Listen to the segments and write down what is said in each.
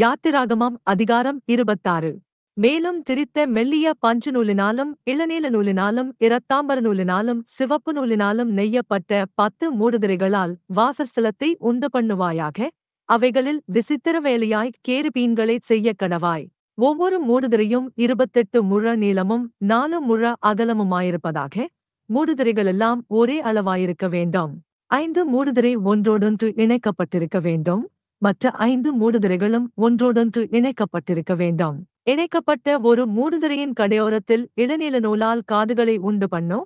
யாத்திராகமம் அதிகாரம் இருபத்தாறு மேலும் திரித்த மெல்லிய பஞ்சு நூலினாலும் இளநீல நூலினாலும் இரத்தாம்பர நூலினாலும் சிவப்பு நூலினாலும் நெய்யப்பட்ட பத்து மூடுதிரைகளால் வாசஸ்தலத்தை உண்டு பண்ணுவாயாக அவைகளில் விசித்திர வேலையாய் கேருபீன்களைச் செய்ய கனவாய் ஒவ்வொரு மூடுதிரையும் இருபத்தெட்டு முழ நீளமும் நாலு முழ அகலமுமாயிருப்பதாக மூடுதிரைகளெல்லாம் ஒரே அளவாயிருக்க வேண்டும் ஐந்து மூடுதிரை ஒன்றோடொன்று இணைக்கப்பட்டிருக்க வேண்டும் மற்ற ஐந்து மூடுதிரைகளும் ஒன்றோடொன்று இணைக்கப்பட்டிருக்க வேண்டும் இணைக்கப்பட்ட ஒரு மூடுதிரையின் கடையோரத்தில் இளநீல நூலால் காதுகளை உண்டு பண்ணோ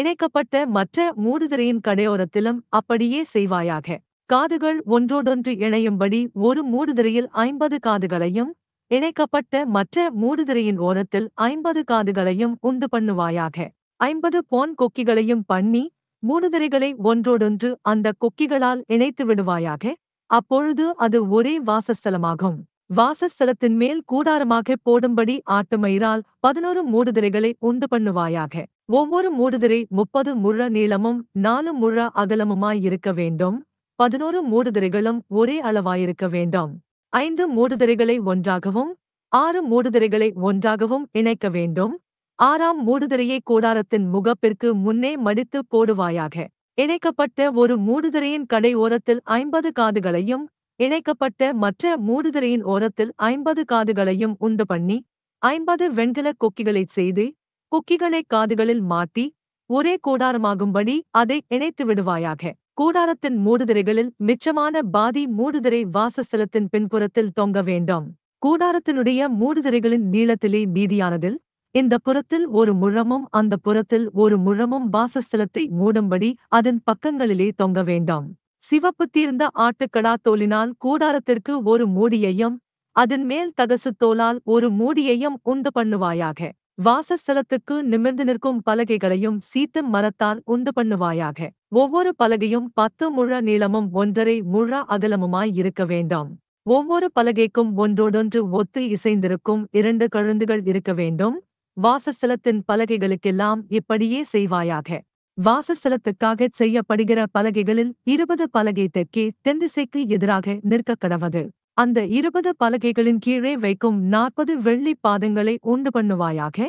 இணைக்கப்பட்ட மற்ற மூடுதிரையின் கடையோரத்திலும் அப்படியே செய்வாயாக காதுகள் ஒன்றோடொன்று இணையும்படி ஒரு மூடுதிரையில் ஐம்பது காதுகளையும் இணைக்கப்பட்ட மற்ற மூடுதிரையின் ஓரத்தில் ஐம்பது காதுகளையும் உண்டு பண்ணுவாயாக ஐம்பது போன் கொக்கிகளையும் பண்ணி மூடுதிரைகளை ஒன்றோடொன்று அந்த கொக்கிகளால் இணைத்து விடுவாயாக அப்பொழுது அது ஒரே வாசஸ்தலமாகும் வாசஸ்தலத்தின் மேல் கூடாரமாக போடும்படி ஆட்டுமயிரால் பதினோரு மூடுதிரைகளை உண்டு பண்ணுவாயாக ஒவ்வொரு மூடுதிரை முப்பது முழ நீளமும் நாலு முழ அகலமுமாயிருக்க வேண்டும் பதினோரு மூடுதிரைகளும் ஒரே அளவாயிருக்க வேண்டும் ஐந்து மூடுதிரைகளை ஒன்றாகவும் ஆறு மூடுதிரைகளை ஒன்றாகவும் இணைக்க வேண்டும் ஆறாம் மூடுதிரையை கூடாரத்தின் முகப்பிற்கு முன்னே மடித்து போடுவாயாக இணைக்கப்பட்ட ஒரு மூடுதிரையின் கடை ஓரத்தில் ஐம்பது காதுகளையும் இணைக்கப்பட்ட மற்ற மூடுதிரையின் ஓரத்தில் ஐம்பது காதுகளையும் உண்டு பண்ணி ஐம்பது வெண்கல கொக்கிகளை செய்து கொக்கிகளை காதுகளில் மாட்டி ஒரே கூடாரமாகும்படி அதை இணைத்து விடுவாயாக கூடாரத்தின் மூடுதிரைகளில் மிச்சமான பாதி மூடுதிரை வாசஸ்தலத்தின் பின்புறத்தில் தொங்க வேண்டும் கூடாரத்தினுடைய மூடுதிரைகளின் நீளத்திலே மீதியானதில் இந்த புறத்தில் ஒரு முழமும் அந்த புறத்தில் ஒரு முழமும் வாசஸ்தலத்தை மூடும்படி அதன் பக்கங்களிலே தொங்க வேண்டாம் சிவப்பு தீர்ந்த ஆட்டுக்கடா தோலினால் கூடாரத்திற்கு ஒரு மூடியையும் அதன் மேல் தகசு தோலால் ஒரு மூடியையும் உண்டு பண்ணுவாயாக வாசஸ்தலத்துக்கு நிமிர்ந்து நிற்கும் பலகைகளையும் சீத்தம் மரத்தால் உண்டு பண்ணுவாயாக ஒவ்வொரு பலகையும் பத்து முழ நீளமும் ஒன்றரை முழ அகலமுமாய் இருக்க வேண்டாம் ஒவ்வொரு பலகைக்கும் ஒன்றோடொன்று ஒத்து இசைந்திருக்கும் இரண்டு கழுந்துகள் இருக்க வேண்டும் வாசஸ்தலத்தின் பலகைகளுக்கெல்லாம் இப்படியே செய்வாயாக வாசஸ்தலத்துக்காக செய்யப்படுகிற பலகைகளில் இருபது பலகை தெற்கே தெந்திசைக்கு எதிராக நிற்க கடவது அந்த இருபது பலகைகளின் கீழே வைக்கும் நாற்பது வெள்ளி பாதங்களை உண்டு பண்ணுவாயாக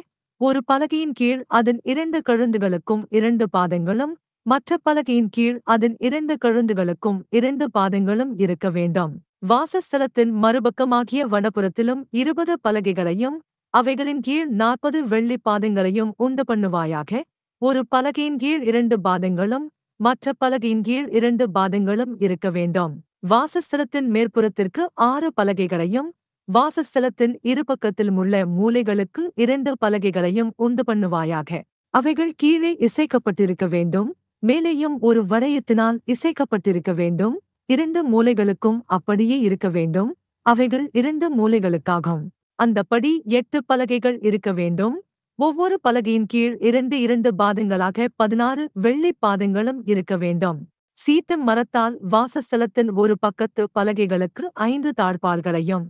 ஒரு பலகையின் கீழ் அதன் இரண்டு கழுந்துகளுக்கும் இரண்டு பாதங்களும் மற்ற பலகையின் கீழ் அதன் இரண்டு கழுந்துகளுக்கும் இரண்டு பாதங்களும் இருக்க வேண்டும் வாசஸ்தலத்தின் மறுபக்கமாகிய வடபுறத்திலும் இருபது பலகைகளையும் அவைகளின் கீழ் நாற்பது வெள்ளி பாதங்களையும் உண்டு பண்ணுவாயாக ஒரு பலகையின் கீழ் இரண்டு பாதங்களும் மற்ற பலகையின் கீழ் இரண்டு பாதங்களும் இருக்க வேண்டும் வாசஸ்தலத்தின் மேற்புறத்திற்கு ஆறு பலகைகளையும் வாசஸ்தலத்தின் இருபக்கத்தில் உள்ள மூலைகளுக்கு இரண்டு பலகைகளையும் உண்டு பண்ணுவாயாக அவைகள் கீழே இசைக்கப்பட்டிருக்க வேண்டும் மேலேயும் ஒரு வளையத்தினால் இசைக்கப்பட்டிருக்க வேண்டும் இரண்டு மூலைகளுக்கும் அப்படியே இருக்க வேண்டும் அவைகள் இரண்டு மூலைகளுக்காகும் அந்த படி எட்டு பலகைகள் இருக்க வேண்டும் ஒவ்வொரு பலகையின் கீழ் இரண்டு இரண்டு பாதங்களாக பதினாறு வெள்ளி பாதங்களும் இருக்க வேண்டும் சீத்து மரத்தால் வாசஸ்தலத்தின் ஒரு பக்கத்து பலகைகளுக்கு ஐந்து தாழ்பால்களையும்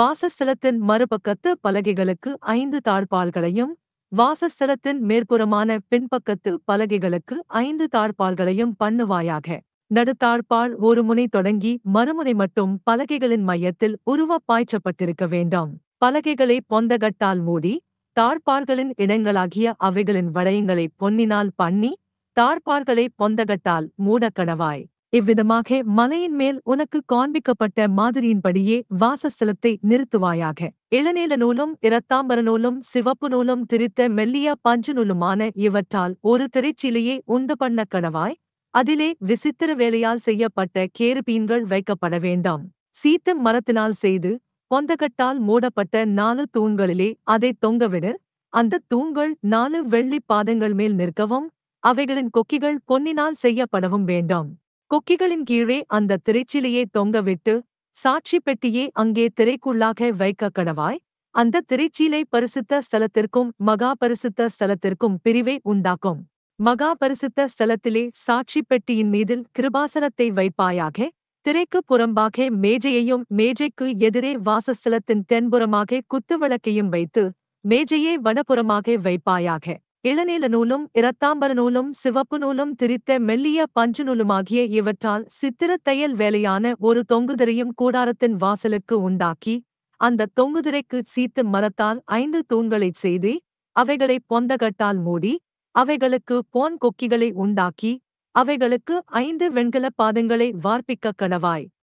வாசஸ்தலத்தின் மறுபக்கத்து பலகைகளுக்கு ஐந்து தாழ்பால்களையும் வாசஸ்தலத்தின் மேற்புறமான பின்பக்கத்து பலகைகளுக்கு ஐந்து தாழ்பால்களையும் பண்ணுவாயாக நடுத்தாழ்பால் ஒரு முனை தொடங்கி மறுமுனை மட்டும் பலகைகளின் மையத்தில் உருவ பாய்ச்சப்பட்டிருக்க வேண்டாம் பலகைகளை பொந்தகட்டால் மூடி தாழ்பார்களின் இடங்களாகிய அவைகளின் வளையங்களை பொன்னினால் பண்ணி தாழ்பார்களை பொந்தகட்டால் மூடக்கணவாய் இவ்விதமாக மலையின் மேல் உனக்கு காண்பிக்கப்பட்ட மாதிரியின்படியே வாசஸ்தலத்தை நிறுத்துவாயாக இளநீல நூலும் இரத்தாம்பர நூலும் சிவப்பு நூலும் திரித்த மெல்லிய பஞ்சு நூலுமான இவற்றால் ஒரு திரைச்சிலையே உண்டு பண்ண கணவாய் அதிலே விசித்திர வேலையால் செய்யப்பட்ட கேருபீன்கள் வைக்கப்பட வேண்டாம் சீத்த மரத்தினால் செய்து பொந்தகட்டால் மூடப்பட்ட நாலு தூண்களிலே அதை தொங்கவிடு அந்த தூண்கள் நாலு வெள்ளி பாதங்கள் மேல் நிற்கவும் அவைகளின் கொக்கிகள் பொன்னினால் செய்யப்படவும் வேண்டாம் கொக்கிகளின் கீழே அந்த திரைச்சிலையை தொங்கவிட்டு சாட்சி பெட்டியே அங்கே திரைக்குள்ளாக வைக்க கடவாய் அந்த திரைச்சீலை பரிசுத்த ஸ்தலத்திற்கும் மகா பரிசுத்த ஸ்தலத்திற்கும் பிரிவை உண்டாக்கும் மகா பரிசுத்த ஸ்தலத்திலே சாட்சி பெட்டியின் மீதில் கிருபாசனத்தை வைப்பாயாக திரைக்கு புறம்பாக மேஜையையும் மேஜைக்கு எதிரே வாசஸ்தலத்தின் தென்புறமாக குத்துவிளக்கையும் வைத்து மேஜையை வடபுறமாக வைப்பாயாக இளநீல நூலும் இரத்தாம்பர நூலும் சிவப்பு நூலும் திரித்த மெல்லிய பஞ்சு நூலுமாகிய இவற்றால் சித்திரத் தையல் வேலையான ஒரு தொங்குதிரையும் கூடாரத்தின் வாசலுக்கு உண்டாக்கி அந்த தொங்குதிரைக்கு சீத்து மரத்தால் ஐந்து தூண்களைச் செய்து அவைகளை பொந்தகட்டால் மூடி அவைகளுக்கு போன் கொக்கிகளை உண்டாக்கி அவைகளுக்கு ஐந்து வெண்கல பாதங்களை வார்ப்பிக்க கணவாய்